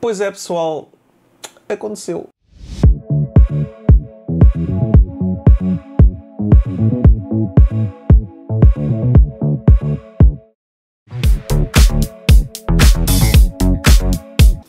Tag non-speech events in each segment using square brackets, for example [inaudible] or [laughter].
Pois é, pessoal, aconteceu.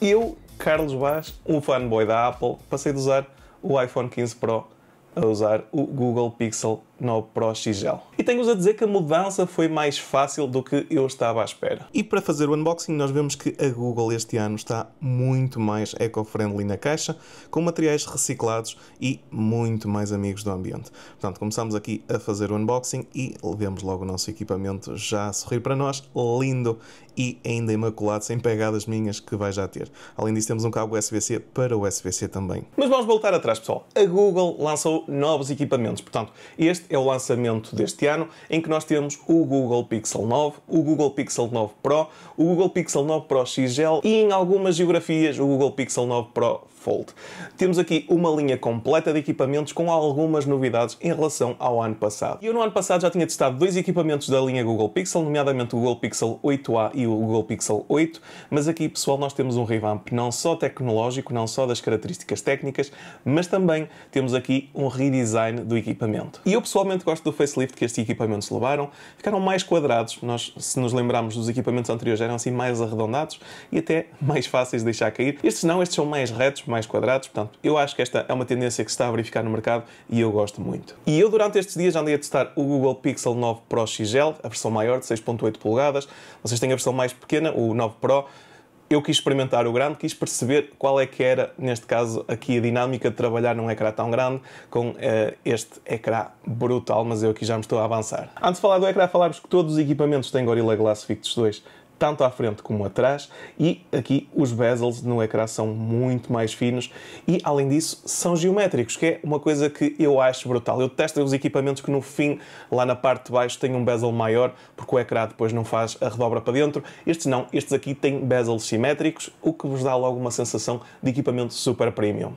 Eu, Carlos Vaz, um fanboy da Apple, passei de usar o iPhone 15 Pro a usar o Google Pixel 9 Pro XL. E tenho-vos a dizer que a mudança foi mais fácil do que eu estava à espera. E para fazer o unboxing, nós vemos que a Google este ano está muito mais eco-friendly na caixa, com materiais reciclados e muito mais amigos do ambiente. Portanto, começamos aqui a fazer o unboxing e vemos logo o nosso equipamento já a sorrir para nós, lindo e ainda imaculado, sem pegadas minhas que vai já ter. Além disso, temos um cabo USB-C para o USB-C também. Mas vamos voltar atrás, pessoal. A Google lançou novos equipamentos, portanto, este é o lançamento deste ano ano, em que nós temos o Google Pixel 9, o Google Pixel 9 Pro, o Google Pixel 9 Pro XL e em algumas geografias o Google Pixel 9 Pro Fold. Temos aqui uma linha completa de equipamentos com algumas novidades em relação ao ano passado. Eu no ano passado já tinha testado dois equipamentos da linha Google Pixel, nomeadamente o Google Pixel 8a e o Google Pixel 8, mas aqui pessoal nós temos um revamp não só tecnológico, não só das características técnicas, mas também temos aqui um redesign do equipamento. E eu pessoalmente gosto do facelift que estes equipamentos levaram, ficaram mais quadrados, nós se nos lembrarmos dos equipamentos anteriores eram assim mais arredondados e até mais fáceis de deixar cair. Estes não, estes são mais retos, mais mais quadrados. Portanto, eu acho que esta é uma tendência que se está a verificar no mercado e eu gosto muito. E eu, durante estes dias, já andei a testar o Google Pixel 9 Pro XL, a versão maior de 6.8 polegadas. Vocês têm a versão mais pequena, o 9 Pro eu quis experimentar o grande, quis perceber qual é que era, neste caso, aqui a dinâmica de trabalhar num ecrã tão grande com uh, este ecrã brutal, mas eu aqui já me estou a avançar. Antes de falar do ecrã, falar-vos que todos os equipamentos têm Gorilla Glass Victus 2 tanto à frente como atrás, e aqui os bezels no ecrã são muito mais finos e, além disso, são geométricos, que é uma coisa que eu acho brutal. Eu testo os equipamentos que no fim, lá na parte de baixo, têm um bezel maior, porque o ecrã depois não faz a redobra para dentro. Estes não, estes aqui têm bezels simétricos, o que vos dá logo uma sensação de equipamento super premium.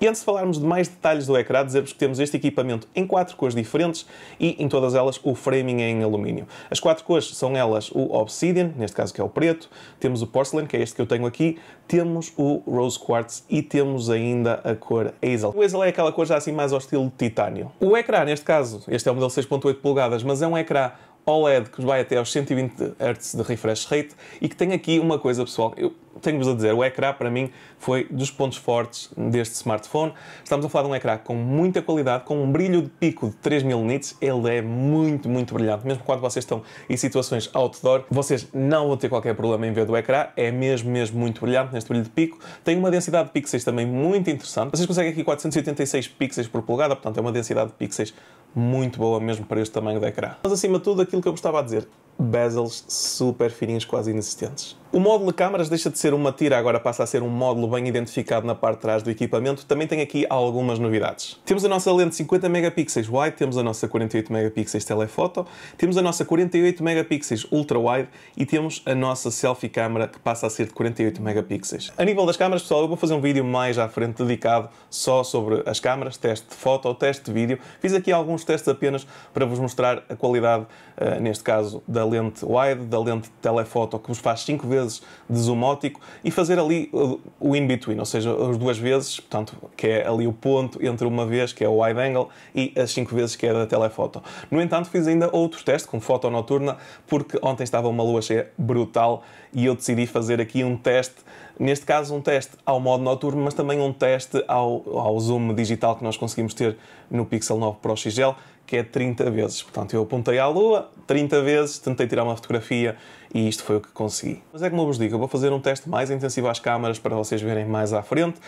E antes de falarmos de mais detalhes do ecrã, dizer-vos que temos este equipamento em quatro cores diferentes e em todas elas o framing é em alumínio. As quatro cores são elas o Obsidian, neste caso que é o preto, temos o Porcelain, que é este que eu tenho aqui, temos o Rose Quartz e temos ainda a cor Hazel. O Hazel é aquela cor já assim mais ao estilo de titânio. O ecrã, neste caso, este é o modelo 6.8 polegadas, mas é um ecrã OLED que vai até aos 120 Hz de refresh rate e que tem aqui uma coisa pessoal, eu tenho-vos a dizer, o ecrã para mim foi dos pontos fortes deste smartphone. Estamos a falar de um ecrã com muita qualidade, com um brilho de pico de 3000 nits, ele é muito, muito brilhante. Mesmo quando vocês estão em situações outdoor, vocês não vão ter qualquer problema em ver do ecrã, é mesmo, mesmo muito brilhante neste brilho de pico. Tem uma densidade de pixels também muito interessante. Vocês conseguem aqui 486 pixels por polegada, portanto é uma densidade de pixels muito boa mesmo para este tamanho de ecrã. Mas acima de tudo, aquilo que eu gostava a dizer, bezels super fininhos, quase inexistentes. O módulo de câmaras deixa de ser uma tira, agora passa a ser um módulo bem identificado na parte de trás do equipamento. Também tem aqui algumas novidades. Temos a nossa lente 50 megapixels wide, temos a nossa 48 megapixels telefoto, temos a nossa 48 megapixels ultra wide e temos a nossa selfie câmera que passa a ser de 48 megapixels. A nível das câmaras, pessoal, eu vou fazer um vídeo mais à frente dedicado só sobre as câmaras, teste de foto ou teste de vídeo. Fiz aqui alguns testes apenas para vos mostrar a qualidade, eh, neste caso, da lente wide, da lente telefoto, que vos faz 5 vezes vezes, de zoomótico, e fazer ali uh, o in-between, ou seja, as duas vezes, portanto, que é ali o ponto entre uma vez, que é o wide angle, e as cinco vezes, que é da telefoto. No entanto, fiz ainda outro teste com foto noturna, porque ontem estava uma lua cheia brutal e eu decidi fazer aqui um teste neste caso um teste ao modo noturno, mas também um teste ao, ao zoom digital que nós conseguimos ter no Pixel 9 Pro XL que é 30 vezes. Portanto, eu apontei à Lua 30 vezes, tentei tirar uma fotografia e isto foi o que consegui. Mas é como eu vos digo, eu vou fazer um teste mais intensivo às câmaras para vocês verem mais à frente.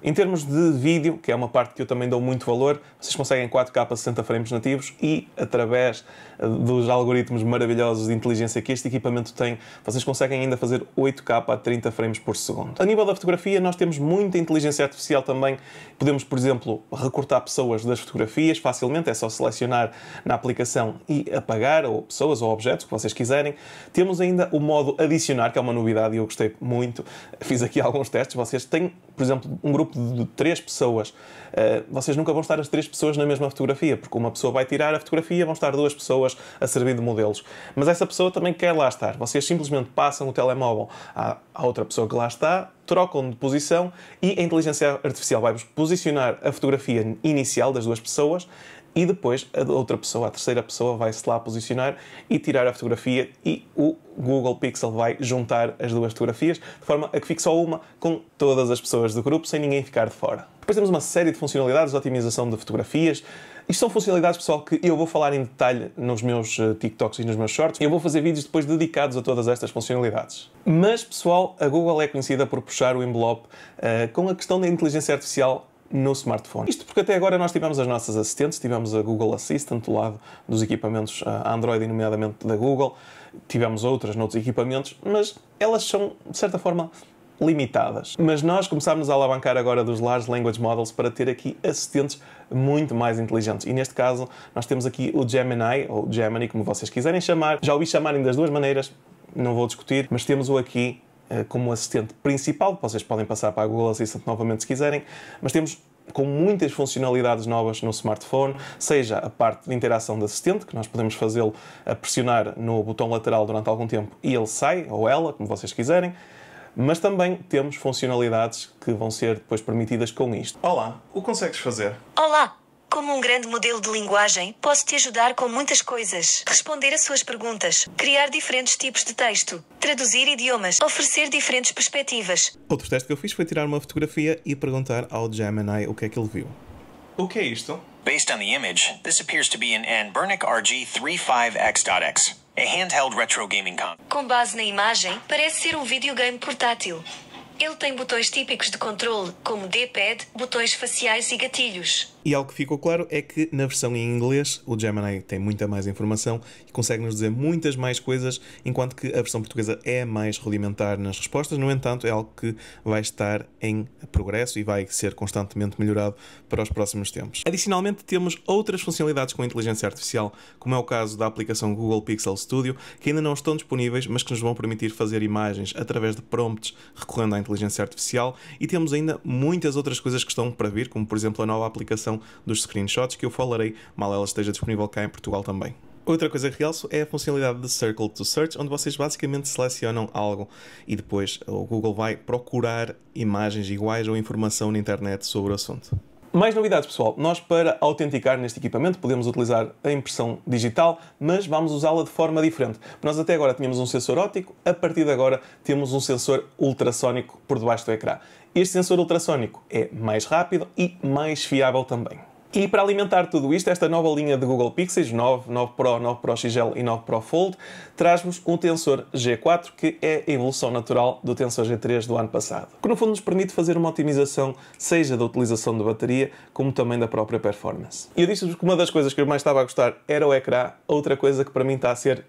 Em termos de vídeo, que é uma parte que eu também dou muito valor, vocês conseguem 4K a 60 frames nativos e através eh, dos algoritmos maravilhosos de inteligência que este equipamento tem, vocês conseguem ainda fazer 8K a 30 frames por segundo. A nível da fotografia, nós temos muita inteligência artificial também. Podemos, por exemplo, recortar pessoas das fotografias facilmente, é só selecionar na aplicação e apagar ou pessoas ou objetos que vocês quiserem. Temos ainda o modo adicionar, que é uma novidade e eu gostei muito. Fiz aqui [laughs] alguns testes. Vocês têm, por exemplo, um grupo grupo de três pessoas, eh, vocês nunca vão estar as três pessoas na mesma fotografia, porque uma pessoa vai tirar a fotografia, vão estar duas pessoas a servir de modelos. Mas essa pessoa também quer lá estar. Vocês simplesmente passam o telemóvel à, à outra pessoa que lá está, trocam de posição e a inteligência artificial vai-vos posicionar a fotografia inicial das duas pessoas e depois a outra pessoa, a terceira pessoa, vai-se lá posicionar e tirar a fotografia e o Google Pixel vai juntar as duas fotografias de forma a que fique só uma com todas as pessoas do grupo sem ninguém ficar de fora. Depois temos uma série de funcionalidades de otimização de fotografias. Isto são funcionalidades, pessoal, que eu vou falar em detalhe nos meus eh, TikToks e nos meus shorts. Eu vou fazer vídeos depois dedicados a todas estas funcionalidades. Mas, pessoal, a Google é conhecida por puxar o envelope uh, com a questão da inteligência artificial no smartphone. Isto porque até agora nós tivemos as nossas assistentes, tivemos a Google Assistant do lado dos equipamentos ah, Android, nomeadamente da Google, tivemos outras noutros equipamentos, mas elas são, de certa forma, limitadas. Mas nós começámos a alavancar agora dos Large Language Models para ter aqui assistentes muito mais inteligentes. E neste caso, nós temos aqui o Gemini, ou Gemini, como vocês quiserem chamar. Já ouvi chamarem das duas maneiras, não vou discutir, mas temos-o aqui eh, como assistente principal. Vocês podem passar para a Google Assistant novamente se quiserem, mas temos com muitas funcionalidades novas no smartphone, seja a parte de interação de assistente, que nós podemos fazê-lo a pressionar no botão lateral durante algum tempo e ele sai, ou ela, como vocês quiserem, mas também temos funcionalidades que vão ser depois permitidas com isto. Olá, o consegues fazer? Olá! Como um grande modelo de linguagem, posso te ajudar com muitas coisas. Responder a suas perguntas, criar diferentes tipos de texto, traduzir idiomas, oferecer diferentes perspectivas. Outro teste que eu fiz foi tirar uma fotografia e perguntar ao Gemini o que é que ele viu. O que é isto? Based on the image, this appears to be an Anbernic RG35X.X. A handheld retro gaming console. Com base na imagem, parece ser um videogame portátil. Ele tem botões típicos de controle, como D-pad, botões faciais e gatilhos. E algo que ficou claro é que na versão em inglês o Gemini tem muita mais informação e consegue nos dizer muitas mais coisas, enquanto que a versão portuguesa é mais rudimentar nas respostas. No entanto, é algo que vai estar em progresso e vai ser constantemente melhorado para os próximos tempos. Adicionalmente, temos outras funcionalidades com inteligência artificial, como é o caso da aplicação Google Pixel Studio, que ainda não estão disponíveis, mas que nos vão permitir fazer imagens através de prompts recorrendo à inteligência artificial. E temos ainda muitas outras coisas que estão para vir, como por exemplo a nova aplicação dos screenshots que eu falarei mal ela esteja disponível cá em Portugal também. Outra coisa que realço é a funcionalidade de Circle to Search, onde vocês basicamente selecionam algo e depois o Google vai procurar imagens iguais ou informação na internet sobre o assunto. Mais novidades, pessoal. Nós, para autenticar neste equipamento, podemos utilizar a impressão digital, mas vamos usá-la de forma diferente. Nós até agora tínhamos um sensor óptico, a partir de agora temos um sensor ultrassónico por debaixo do ecrã. Este sensor ultrassónico é mais rápido e mais fiável também. E para alimentar tudo isto, esta nova linha de Google Pixels 9, 9 Pro, 9 Pro XL e 9 Pro Fold traz-vos um tensor G4 que é a evolução natural do tensor G3 do ano passado, que no fundo nos permite fazer uma otimização seja da utilização de bateria como também da própria performance. E eu disse-vos que uma das coisas que eu mais estava a gostar era o ecrã, outra coisa que para mim está a ser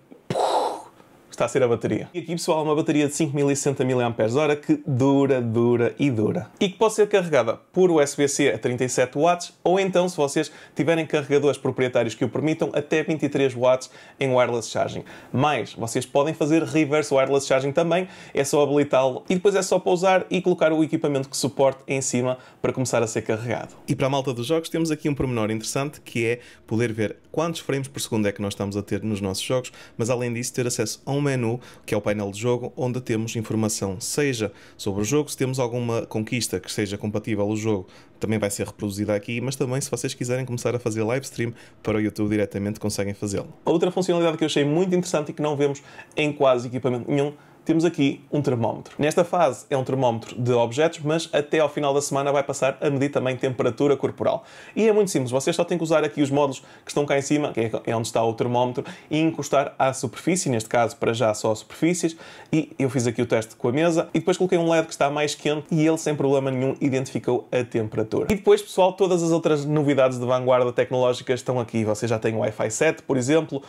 está a ser a bateria. E aqui pessoal, é uma bateria de 5060 mAh que dura, dura e dura. E que pode ser carregada por USB-C a 37 watts ou então se vocês tiverem carregadores proprietários que o permitam até 23 watts em wireless charging. Mas vocês podem fazer reverse wireless charging também, é só habilitá-lo e depois é só pousar e colocar o equipamento que suporte em cima para começar a ser carregado. E para a malta dos jogos temos aqui um pormenor interessante que é poder ver quantos frames por segundo é que nós estamos a ter nos nossos jogos, mas além disso ter acesso a uma menu, que é o painel de jogo, onde temos informação, seja sobre o jogo, se temos alguma conquista que seja compatível ao jogo, também vai ser reproduzida aqui, mas também se vocês quiserem começar a fazer live stream para o YouTube diretamente, conseguem fazê-lo. Outra funcionalidade que eu achei muito interessante e que não vemos em quase equipamento nenhum temos aqui um termómetro. Nesta fase é um termómetro de objetos, mas até ao final da semana vai passar a medir também temperatura corporal. E é muito simples, vocês só têm que usar aqui os módulos que estão cá em cima, que é, é onde está o termómetro, e encostar à superfície, neste caso para já só superfícies, e eu fiz aqui o teste com a mesa, e depois coloquei um LED que está mais quente e ele sem problema nenhum identificou a temperatura. E depois, pessoal, todas as outras novidades de vanguarda tecnológica estão aqui. Você já tem o Wi-Fi 7, por exemplo.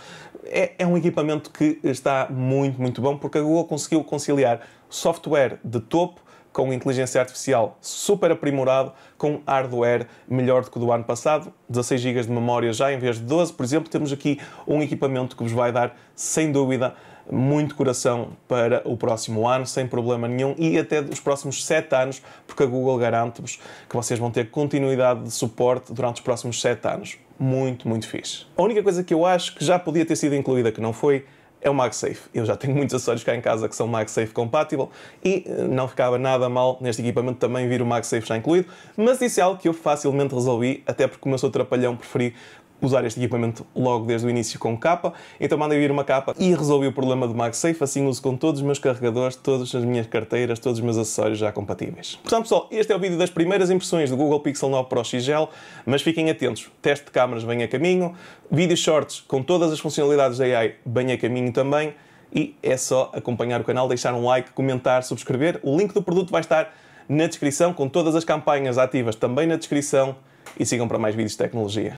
É, é um equipamento que está muito, muito bom, porque a Google conseguiu conseguiu conciliar software de topo com inteligência artificial super aprimorado, com hardware melhor do que o do ano passado, 16 GB de memória já em vez de 12, por exemplo, temos aqui um equipamento que vos vai dar, sem dúvida, muito coração para o próximo ano, sem problema nenhum, e até os próximos 7 anos, porque a Google garante-vos que vocês vão ter continuidade de suporte durante os próximos 7 anos. Muito, muito fixe. A única coisa que eu acho que já podia ter sido incluída, que não foi, é o MagSafe. Eu já tenho muitos acessórios cá em casa que são MagSafe compatível e eh, não ficava nada mal neste equipamento também vir o MagSafe já incluído, mas isso é algo que eu facilmente resolvi, até porque o meu sou trapalhão preferi usar este equipamento logo desde o início com capa, então mandei vir uma capa e resolvi o problema do MagSafe, assim uso com todos os meus carregadores, todas as minhas carteiras, todos os meus acessórios já compatíveis. Portanto pessoal, este é o vídeo das primeiras impressões do Google Pixel 9 Pro XGL, mas fiquem atentos, teste de câmaras vem a caminho, vídeos shorts com todas as funcionalidades da AI bem a caminho também, e é só acompanhar o canal, deixar um like, comentar, subscrever. O link do produto vai estar na descrição, com todas as campanhas ativas também na descrição. E sigam para mais vídeos de tecnologia.